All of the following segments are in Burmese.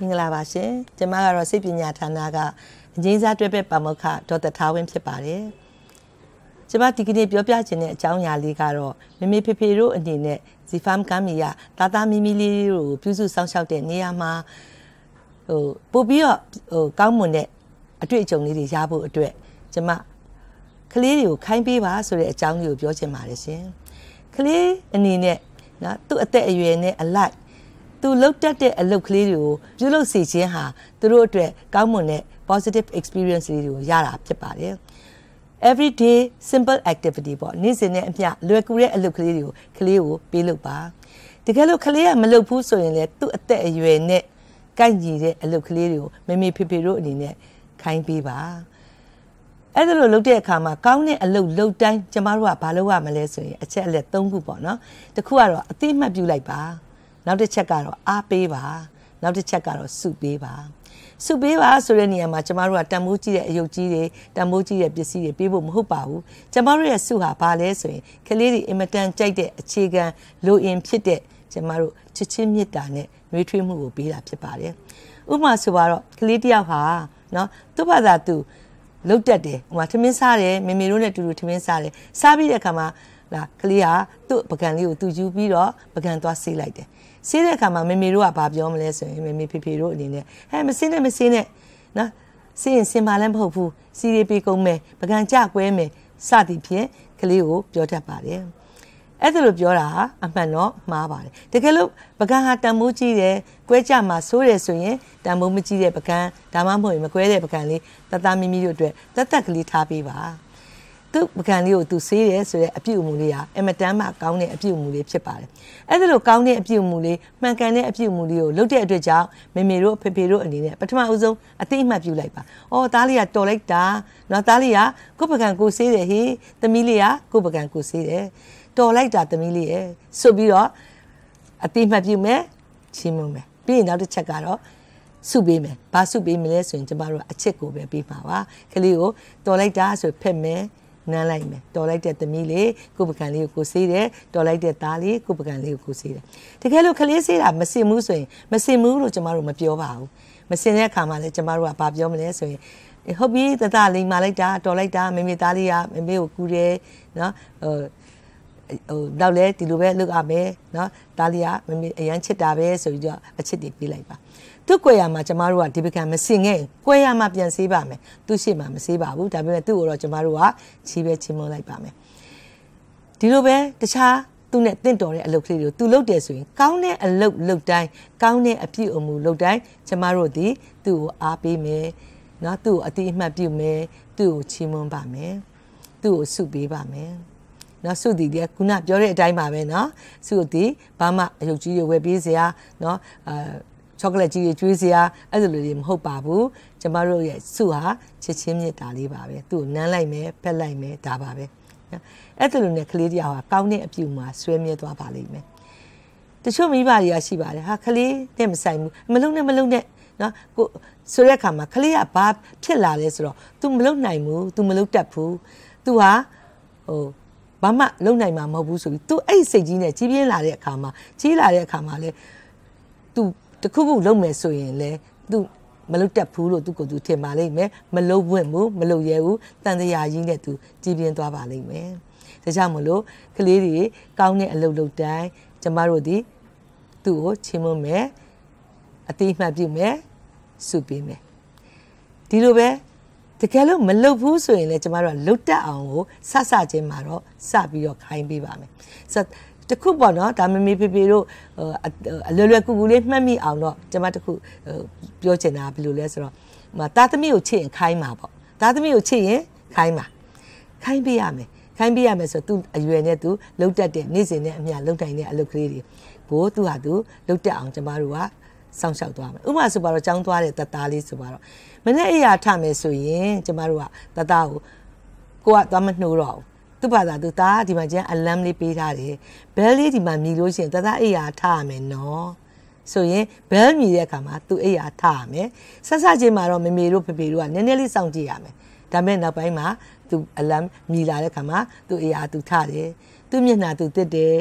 မင်္ဂလာပါရှင်ကျမကတော့စိတ်ပညာဌာနကအငိမ့်စားတွဲဖက်ပါမခဒေါက်တာထားဝင်းဖြစ်ပါတယ်ကျမဒီကနေ့ပြောပြချင်တဲ့အကြောင်းအရာလေးကတော့မမေဖေဖေတို့အနေနဲ့ဇီဖမ်ကမ်မီယာတာတာမီမီလေးတို့ကိုပြုစုစောင့်ရှောက်တဲ့နေရာမှာဟိုပို့ပြီးတော့ဟိုကောင်းမွန်တဲ့အတွေ့အကြုံလေးတွေရဖို့အတွက်ကျမကလေးတွေကိုခိုင်းပေးပါဆိုတဲ့အကြောင်းလေးကိုပြောချင်ပါတယ်ရှင်ကလေးအနေနဲ့နော်သူ့အသက်အရွယ်နဲ့အလိုက်သူလှုပ်တက်တဲ့အလုပ်ကလေးတွေကိုပြုလုပ်စီခြင်းဟာသူတို့အတွက်ကောင်းမွန်တဲ့ positive experience တွေကိုရတာဖြစ်ပါတယ် everyday simple activity ပေါ့နေ့စဉ်နဲ့အမျှလွယ်ကူတဲ့အလုပ်ကလေးတွေကိုကလေးကိုပေးလုပ်ပါတကယ်လို့ကလေးကမလုပ်ဘူးဆိုရင်လေသူ့အသက်အရွယ်နဲ့ကိုက်ညီတဲ့အလုပ်ကလေးတွေကိုမမေဖေဖေတို့အနေနဲ့ခိုင်းပေးပါအဲ့ဒါလိုလုပ်တဲ့အခါမှာကောင်းတဲ့အလုပ်လုပ်တိုင်းကျမတို့ကဘာလုပ်ရမလဲဆိုရင်အချက်အလက်၃ခုပေါ့နော်တစ်ခုကတော့အတိအမှတ်ပြုလိုက်ပါနောက်တစ်ချက်ကတော့အားပေးပါနောက်တစ်ချက်ကတော့စုပေးပါစုပေးပါဆိုတဲ့နေရာမှာကျမတို့ကတံမိုးကြီးတဲ့အယုတ်ကြီးတွေတံမိုးကြီးတဲ့ပစ္စည်းတွေပေးဖို့မဟုတ်ပါဘူးကျမတို့ရဲ့စုဟာဘာလဲဆိုရင်ကလေးတွေအင်မတန်ကြိုက်တဲ့အခြေခံလိုအင်ဖြစ်တဲ့ကျမတို့ချစ်ချင်းမေတ္တာနဲ့နှွေးထွေးမှုကိုပေးတာဖြစ်ပါတယ်ဥပမာဆိုပါတော့ကလေးတယောက်ဟာနော်သူ့ဘာသာသူလုတ်တက်တယ်ဟိုမှာထမင်းစားတယ်မေမေတို့နဲ့တူတူထမင်းစားတယ်စားပြီးတဲ့အခါမှာလာကလေးကသူ့ပကံလေးကိုသူယူပြီးတော့ပကံသွားဆေးလိုက်တယ်ဆေးတဲ့အခါမှာမေမေတို့ကဘာပြောမလဲဆိုရင်မေမေဖေဖေတို့အနေနဲ့ဟဲ့မစင်းနဲ့မစင်းနဲ့နော်စင်းရင်စင်ပါလည်းမဟုတ်ဘူးစီးရီပေးကုန်မယ်ပကံကြကွဲမယ်စသည်ဖြင့်ကလေးကိုပြောတတ်ပါတယ်အဲ့ဒါလိုပြောတာအမှန်တော့မှားပါတယ်တကယ်လို့ပကံဟာတန်မိုးကြီးတယ်ကွဲကြမှာဆိုးတယ်ဆိုရင်တန်မိုးမကြီးတဲ့ပကံဒါမှမဟုတ်ရင်မကွဲတဲ့ပကံလေးတသားမိမိတို့အတွက်တသက်ကလေးထားပေးပါသူ့ပကံလေးကိုသူဆေးရဲဆိုတဲ့အပြုအမူလေးဟာအင်မတန်မှကောင်းတဲ့အပြုအမူလေးဖြစ်ပါတယ်။အဲ့ဒါလိုကောင်းတဲ့အပြုအမူလေးမှန်ကန်တဲ့အပြုအမူလေးကိုလုပ်တဲ့အတွက်ကြောင့်မေမေတို့ဖေဖေတို့အနေနဲ့ပထမအဦးဆုံးအသိအမှတ်ပြုလိုက်ပါ။အော်သားလေးကတော်လိုက်တာ။နော်သားလေးကကိုပကံကိုဆေးတယ်ဟေး။သမီးလေးကကိုပကံကိုဆေးတယ်။တော်လိုက်တာသမီးလေးရဲ့ဆိုပြီးတော့အသိအမှတ်ပြုမယ်။ချီးမွမ်းမယ်။ပြီးရင်နောက်တစ်ချက်ကတော့စုပေးမယ်။ဘာစုပေးမလဲဆိုရင်ကျမတို့အချစ်ကိုပဲပေးပါပါ။ကလေးကိုတော်လိုက်တာဆိုဖက်မယ်။နမ်းလိုက်မယ်တော်လိုက်တဲ့သမီးလေးကိုပကံလေးကိုကိုစေးတယ်တော်လိုက်တဲ့သားလေးကိုပကံလေးကိုကိုစေးတယ်တကယ်လို့ကလေးစေးတာမစင်ဘူးဆိုရင်မစင်ဘူးလို့ကျမတို့မပြောပါဘူးမစင်တဲ့အခါမှာလည်းကျမတို့ကဘာပြောမလဲဆိုရင်ဟုတ်ပြီတတလိမ်မာလိုက်တာတော်လိုက်တာမေမေသားလေးကမေမေကိုကူတယ်နော်ဟိုဟိုနောက်လဲဒီလိုပဲလုပ်ရမယ်နော်ဒါလီယာမမအရန်ချစ်တာပဲဆိုပြီးတော့အချစ်တွေပြေးလိုက်ပါသူ့ကွယ်ရမှာကျမတို့ကဒီပကံမစင်ခဲ့ကွယ်ရမှာပြန်စေးပါမယ်သူ့ရှိမှာမစေးပါဘူးဒါပေမဲ့သူ့ကိုတော့ကျမတို့ကချီးပဲချီးမွမ်းလိုက်ပါမယ်ဒီလိုပဲတခြားသူနဲ့တင့်တော်တဲ့အလုပ်ကလေးတွေကိုသူလုပ်တယ်ဆိုရင် ကောင်းတဲ့အလုပ်လုပ်တိုင်းကောင်းတဲ့အပြည့်အမူလုပ်တိုင်းကျမတို့ဒီသူ့ကိုအားပေးမယ်နော်သူ့ကိုအတိအမှတ်ပြုမယ်သူ့ကိုချီးမွမ်းပါမယ်သူ့ကိုဆုပေးပါမယ်နော်စုတည်တဲ့ခုနပြောတဲ့အတိုင်းပါပဲနော်စုတည်ဘာမှအယုတ်ကြီးရဝယ်ပေးစရာနော်အာချောကလက်ကြီးရကျွေးစရာအဲ့လိုတွေမဟုတ်ပါဘူးကျမတို့ရဲ့စုဟာချစ်ချင်းမြတ်တာလေးပါပဲသူ့နမ်းလိုက်မယ်ဖက်လိုက်မယ်ဒါပါပဲနော်အဲ့လိုနဲ့ကလေးတရားဟာကောင်းတဲ့အပြူမှာဆွဲမြဲသွားပါလိမ့်မယ်တချို့မိဘတွေကရှိပါတယ်ဟာကလေးနဲ့မဆိုင်ဘူးမလုံနဲ့မလုံနဲ့နော်ကိုဆိုတဲ့အခါမှာကလေးကဘာဖြစ်လာလဲဆိုတော့ तू မလုံနိုင်ဘူး तू မလုံတတ်ဘူး तू ဟာဟိုဘာမှလုံနိုင်မှာမဟုတ်ဘူးဆိုပြီး तू အဲ့စိတ်ကြီးနဲ့ကြီးပြင်းလာတဲ့အခါမှာကြီးလာတဲ့အခါမှာလဲ तू တခုခုလုံမယ်ဆိုရင်လဲ तू မလုတ်တက်ဘူးလို့သူကိုယ်သူထင်ပါလိမ့်မယ်မလုတ်ဝင့်ဘူးမလုတ်ရဲဘူးတန်တရားကြီးနဲ့သူကြည်ပြင်းသွားပါလိမ့်မယ်ဒါကြောင့်မလို့ကလေးတွေကောင်းတဲ့အလုပ်လုပ်တိုင်းကျမတို့ဒီသူ့ကိုချီးမွမ်းမယ်အတိအမှတ်ပြုမယ်စုပေးမယ်ဒီလိုပဲတကယ်လို့မလုပ်ဘူးဆိုရင်လည်းကျမတို့ကလုတ်တက်အောင်ကိုဆဆချင်းမှာတော့စပြီးတော့ခိုင်းပေးပါမယ်ဆိုတခုပေါ့နော်ဒါမမေဖေဖေတို့အလွယ်လွယ်ကူကူလေးမှတ်မိအောင်တော့ကျမတခုပြောချင်တာဘယ်လိုလဲဆိုတော့မသားသမီးကိုချစ်ရင်ခိုင်းမှာပေါ့သားသမီးကိုချစ်ရင်ခိုင်းမှာခိုင်းပေးရမယ်ခိုင်းပေးရမယ်ဆိုတော့ तू အရွယ်နဲ့ तू လုတ်တက်တဲ့နေ့စဉ်နဲ့အမျှလုတ်တိုင်းတဲ့အလုပ်ကလေးတွေကို तू ဟာ तू လုတ်တက်အောင်ကျမတို့ကစောင့်ရှောက်သွားမယ်ဥပမာဆိုပါတော့ចောင်းသွားတဲ့တသားလေးဆိုပါတော့မနေ့အိယာထမယ်ဆိုရင်ကျမတို့ကတသားကိုကိုကသွားမနှိုးတော့ဘူးသူ့ဘာသာသူသားဒီမှာကျန်အလမ်လေးပေးထားတယ်ဘဲလေးဒီမှာမြည်လို့ရှိရင်တသားအိယာထရမယ်နော်ဆိုရင်ဘဲမြည်တဲ့အခါမှာသူအိယာထရမယ်ဆက်ဆက်ချင်းမှာတော့မမေတို့ဖေဖေတို့ကနည်းနည်းလေးစောင့်ကြည့်ရမယ်ဒါမဲ့နောက်ပိုင်းမှာသူအလမ်မြည်လာတဲ့ခါမှာသူအရာသူထတယ်သူမျက်နှာသူတစ်တယ်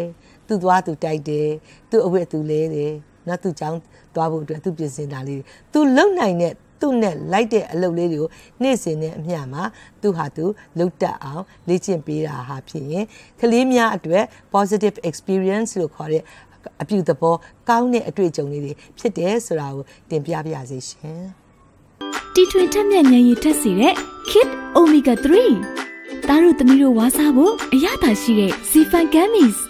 သူသွားသူတိုက်တယ်သူအဝတ်သူလဲတယ်ငါသူ့ကြောင်းသွားဖို့အတွက်သူပြင်ဆင်တာလေးသူလုံနိုင်တဲ့သူ့နဲ့လိုက်တဲ့အလုပ်လေးတွေကိုနေ့စဉ်နဲ့အမျှမှာသူဟာသူလုပ်တတ်အောင်လေ့ကျင့်ပေးတာဟာဖြစ်ရင်ကလေးများအတွက် positive experience လို့ခေါ်တဲ့အပြုသဘောကောင်းတဲ့အတွေ့အကြုံလေးတွေဖြစ်တယ်ဆိုတာကိုတင်ပြပါရစေရှင်။တီထွင်ထက်မြက်ဉာဏ်ရည်ထက်စီတဲ့ Kid Omega 3တားတို့သမီးတို့ဝါစားဖို့အရသာရှိတဲ့ Sifan Gummies